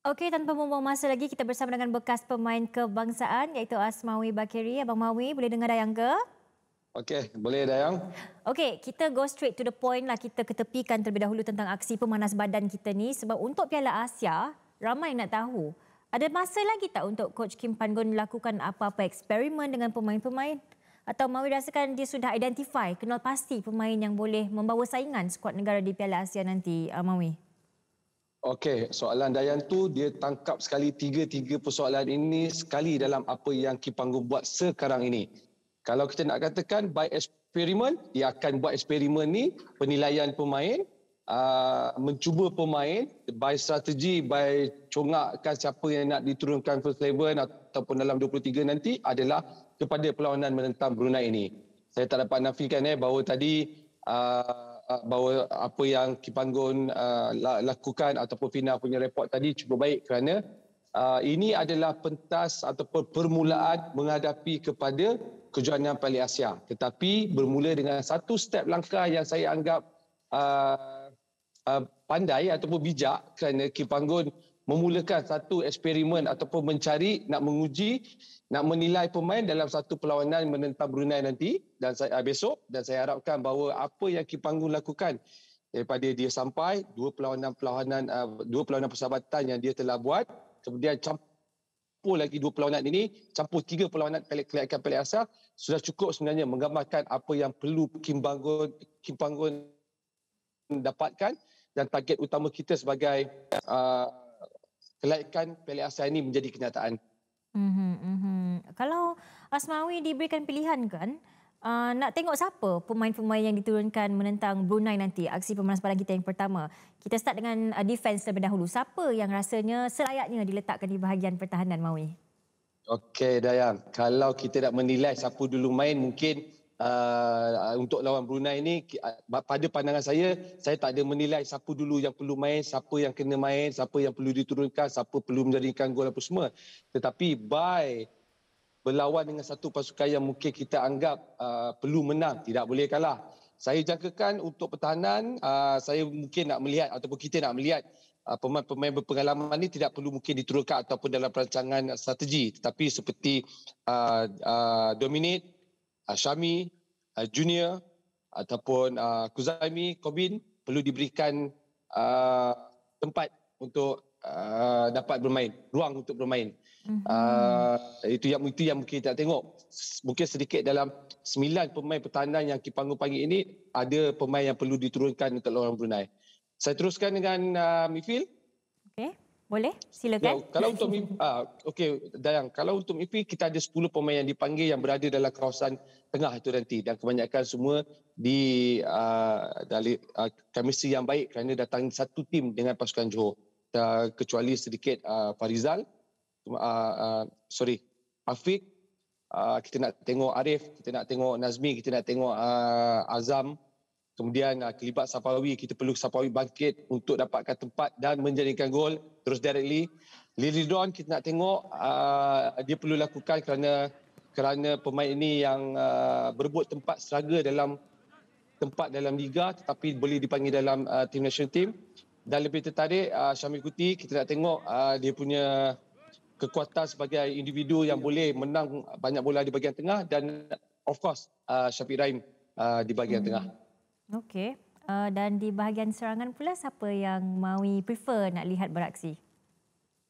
Okey, tanpa membuang masa lagi, kita bersama dengan bekas pemain kebangsaan iaitu Asmawi Bakiri. Abang Mawi, boleh dengar Dayang ke? Okey, boleh Dayang. Okey, kita go straight to the point lah. Kita ketepikan terlebih dahulu tentang aksi pemanas badan kita ni. Sebab untuk Piala Asia, ramai nak tahu. Ada masa lagi tak untuk Coach Kim Pangon lakukan apa-apa eksperimen dengan pemain-pemain? Atau Mawi rasakan dia sudah identify, kenal pasti pemain yang boleh membawa saingan skuad negara di Piala Asia nanti, Mawi? Mawi? Okey, soalan Dayan tu dia tangkap sekali tiga-tiga persoalan ini sekali dalam apa yang Kipanggu buat sekarang ini. Kalau kita nak katakan by experiment, dia akan buat eksperimen ni penilaian pemain, ah, mencuba pemain by strategi, by congakkan siapa yang nak diturunkan first level ataupun dalam 23 nanti adalah kepada perlawanan menentang Brunei ini. Saya tak dapat nafikan eh bahawa tadi ah, uh, bahawa apa yang Kipanggon uh, lakukan ataupun Fina punya report tadi cukup baik kerana uh, ini adalah pentas ataupun permulaan menghadapi kepada kejohanan Pali Asia tetapi bermula dengan satu step langkah yang saya anggap uh, uh, pandai ataupun bijak kerana Kipanggon memulakan satu eksperimen ataupun mencari nak menguji nak menilai pemain dalam satu perlawanan menentang Brunei nanti dan saya ah, besok dan saya harapkan bahawa apa yang Kipanggul lakukan daripada dia sampai dua perlawanan-perlawanan ah, dua perlawanan persahabatan yang dia telah buat kemudian campur lagi dua perlawanan ini campur tiga perlawanan kelihatan pelik asal sudah cukup sebenarnya menggambarkan apa yang perlu Kim Bangun Kim Bangun dapatkan dan target utama kita sebagai ah, kelaikan Piala Asia ini menjadi kenyataan. Mm-hmm, mm-hmm. Kalau Asmawi diberikan pilihan kan, uh, nak tengok siapa pemain-pemain yang diturunkan menentang Brunei nanti, aksi pemanas badan kita yang pertama. Kita start dengan uh, defense terlebih dahulu. Siapa yang rasanya selayaknya diletakkan di bahagian pertahanan, Mawi? Okey, Dayang. Kalau kita nak menilai siapa dulu main, mungkin uh, untuk lawan Brunei ni uh, pada pandangan saya saya tak ada menilai siapa dulu yang perlu main siapa yang kena main siapa yang perlu diturunkan siapa perlu menjadikan gol apa semua tetapi by berlawan dengan satu pasukan yang mungkin kita anggap uh, perlu menang tidak boleh kalah saya jangkakan untuk pertahanan uh, saya mungkin nak melihat ataupun kita nak melihat uh, pemain-pemain berpengalaman ini tidak perlu mungkin diturunkan ataupun dalam perancangan strategi tetapi seperti uh, uh, Dominic Ah, Syami, ah, Junior ataupun ah, Kuzami, Kobin perlu diberikan tempat untuk dapat bermain, ruang untuk bermain. Mm-hmm. Itu yang itu yang mungkin kita tengok. Mungkin sedikit dalam sembilan pemain pertahanan yang Kipangu panggil ini ada pemain yang perlu diturunkan untuk lawan Brunei. Saya teruskan dengan uh, Mifil. Okay. Boleh, silakan. Ya, kalau untuk uh, ah, okey Dayang, kalau untuk MIPI kita ada 10 pemain yang dipanggil yang berada dalam kawasan tengah itu nanti dan kebanyakan semua di uh, dari uh, chemistry yang baik kerana datang satu tim dengan pasukan Johor. Uh, kecuali sedikit uh, Farizal uh, uh, sorry Afiq uh, kita nak tengok Arif kita nak tengok Nazmi kita nak tengok uh, Azam Kemudian uh, ah, kelibat Sapawi, kita perlu Sapawi bangkit untuk dapatkan tempat dan menjadikan gol terus directly. Lily Don kita nak tengok uh, dia perlu lakukan kerana kerana pemain ini yang uh, ah, berebut tempat seraga dalam tempat dalam liga tetapi boleh dipanggil dalam uh, team national team dan lebih tertarik uh, Syamil Kuti kita nak tengok uh, dia punya kekuatan sebagai individu yang boleh menang banyak bola di bahagian tengah dan of course uh, Syafiq Rahim uh, di bahagian hmm. tengah. Okey. Uh, dan di bahagian serangan pula siapa yang mahu prefer nak lihat beraksi?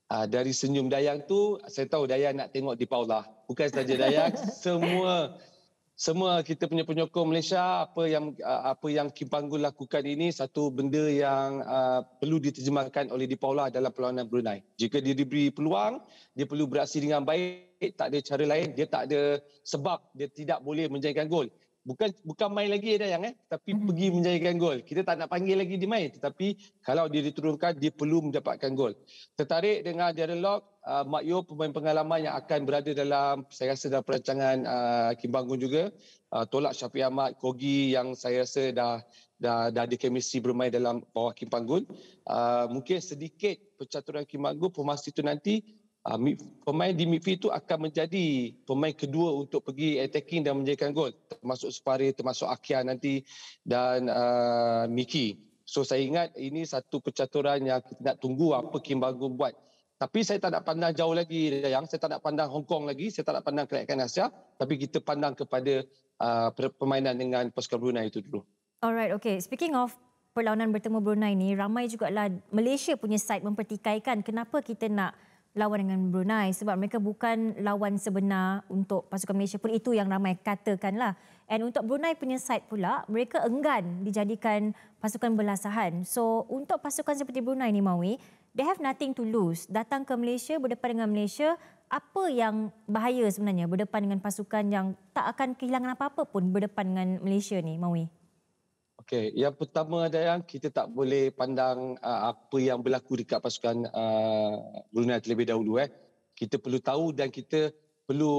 Uh, dari senyum Dayang tu saya tahu Dayang nak tengok di Paula. Bukan saja Dayang, semua semua kita punya penyokong Malaysia apa yang uh, apa yang Kim Panggul lakukan ini satu benda yang uh, perlu diterjemahkan oleh Di Paula dalam perlawanan Brunei. Jika dia diberi peluang, dia perlu beraksi dengan baik, tak ada cara lain, dia tak ada sebab dia tidak boleh menjadikan gol bukan bukan main lagi Dayang eh tapi hmm pergi menjayakan gol. Kita tak nak panggil lagi dia main tetapi kalau dia diturunkan dia perlu mendapatkan gol. Tertarik dengan Darren Lock, uh, Mak Yo pemain pengalaman yang akan berada dalam saya rasa dalam perancangan uh, Kim Bangun juga. Uh, tolak Syafiq Ahmad, Kogi yang saya rasa dah dah, dah ada chemistry bermain dalam bawah Kim Bangun Uh, mungkin sedikit percaturan Kim Bangun pemasti itu nanti Ah, pemain di midfield itu akan menjadi pemain kedua untuk pergi attacking dan menjadikan gol. Termasuk Separe, termasuk Akia nanti dan uh, ah, Miki. So saya ingat ini satu percaturan yang kita nak tunggu apa Kim Bagun buat. Tapi saya tak nak pandang jauh lagi Dayang. Saya tak nak pandang Hong Kong lagi. Saya tak nak pandang kerajaan Asia. Tapi kita pandang kepada uh, permainan dengan Pascal Brunei itu dulu. Alright, okay. Speaking of perlawanan bertemu Brunei ini, ramai juga lah Malaysia punya side mempertikaikan kenapa kita nak lawan dengan Brunei sebab mereka bukan lawan sebenar untuk pasukan Malaysia pun itu yang ramai katakanlah. And untuk Brunei punya side pula, mereka enggan dijadikan pasukan belasahan. So untuk pasukan seperti Brunei ni Mawi, they have nothing to lose. Datang ke Malaysia berdepan dengan Malaysia, apa yang bahaya sebenarnya berdepan dengan pasukan yang tak akan kehilangan apa-apa pun berdepan dengan Malaysia ni Mawi? Okey, yang pertama Dayang, kita tak boleh pandang uh, apa yang berlaku dekat pasukan uh, Brunei terlebih dahulu eh. Kita perlu tahu dan kita perlu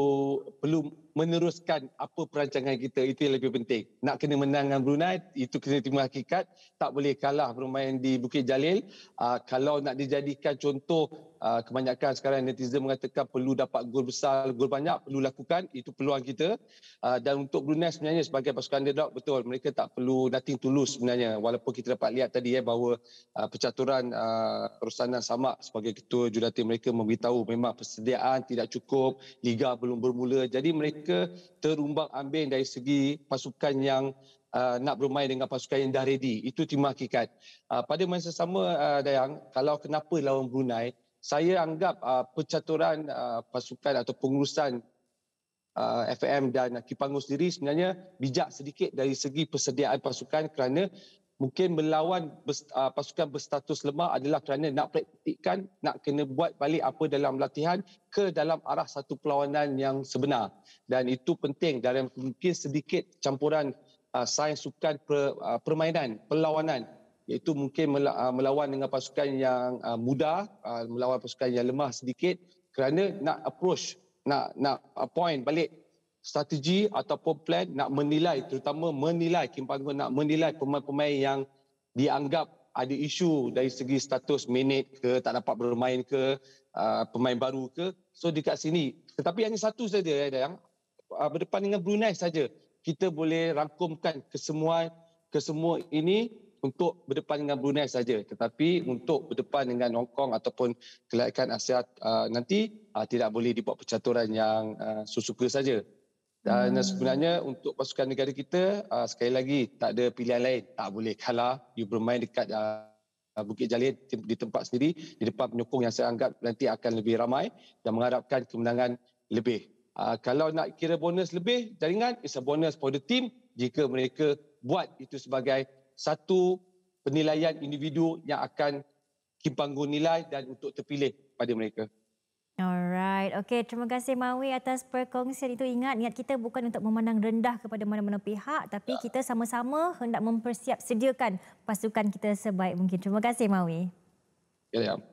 perlu meneruskan apa perancangan kita itu yang lebih penting. Nak kena menang dengan Brunei itu kena terima hakikat. Tak boleh kalah bermain di Bukit Jalil. Uh, kalau nak dijadikan contoh uh, kebanyakan sekarang netizen mengatakan perlu dapat gol besar, gol banyak perlu lakukan. Itu peluang kita. Uh, dan untuk Brunei sebenarnya sebagai pasukan underdog betul mereka tak perlu nothing to lose sebenarnya. Walaupun kita dapat lihat tadi ya eh, bahawa uh, percaturan uh, Rosanan Samak sebagai ketua jurulatih mereka memberitahu memang persediaan tidak cukup. Liga belum bermula. Jadi mereka mereka terumbang ambing dari segi pasukan yang uh, nak bermain dengan pasukan yang dah ready. Itu timah hakikat. Uh, pada masa sama, uh, Dayang, kalau kenapa lawan Brunei, saya anggap uh, percaturan uh, pasukan atau pengurusan uh, FM dan kipangus sendiri sebenarnya bijak sedikit dari segi persediaan pasukan kerana mungkin melawan ah, pasukan berstatus lemah adalah kerana nak praktikkan nak kena buat balik apa dalam latihan ke dalam arah satu perlawanan yang sebenar dan itu penting dalam mungkin sedikit campuran ah, sains sukan ah, permainan perlawanan iaitu mungkin melawan dengan pasukan yang muda melawan pasukan yang lemah sedikit kerana nak approach nak nak point balik strategi ataupun plan nak menilai terutama menilai Kim Panggung nak menilai pemain-pemain yang dianggap ada isu dari segi status minit ke tak dapat bermain ke uh, pemain baru ke so dekat sini tetapi hanya satu saja ya eh, yang uh, berdepan dengan Brunei saja kita boleh rangkumkan kesemuan kesemua ini untuk berdepan dengan Brunei saja tetapi untuk berdepan dengan Hong Kong ataupun kelayakan Asia uh, nanti uh, tidak boleh dibuat percaturan yang uh, sesuka saja dan hmm. sebenarnya untuk pasukan negara kita uh, sekali lagi tak ada pilihan lain, tak boleh kalah. You bermain dekat uh, Bukit Jalil di tempat sendiri di depan penyokong yang saya anggap nanti akan lebih ramai dan mengharapkan kemenangan lebih. Uh, kalau nak kira bonus lebih jaringan, it's a bonus for the team jika mereka buat itu sebagai satu penilaian individu yang akan kimpanggu nilai dan untuk terpilih pada mereka. Alright, okay. Terima kasih Mawi atas perkongsian itu. Ingat, niat kita bukan untuk memandang rendah kepada mana-mana pihak, tapi kita sama-sama hendak mempersiap sediakan pasukan kita sebaik mungkin. Terima kasih Mawi. Ya, ya.